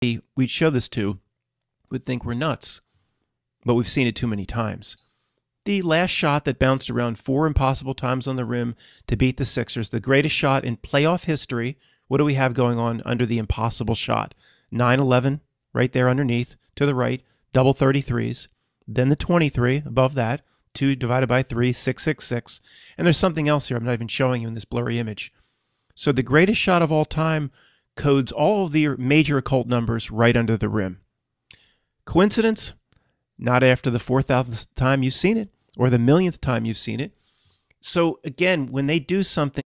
we'd show this to would think we're nuts, but we've seen it too many times. The last shot that bounced around four impossible times on the rim to beat the Sixers, the greatest shot in playoff history. What do we have going on under the impossible shot? 9 11, right there underneath, to the right, double 33s, then the 23 above that, 2 divided by 3, 666. And there's something else here I'm not even showing you in this blurry image. So the greatest shot of all time codes all of the major occult numbers right under the rim. Coincidence? Not after the 4,000th time you've seen it or the millionth time you've seen it. So again, when they do something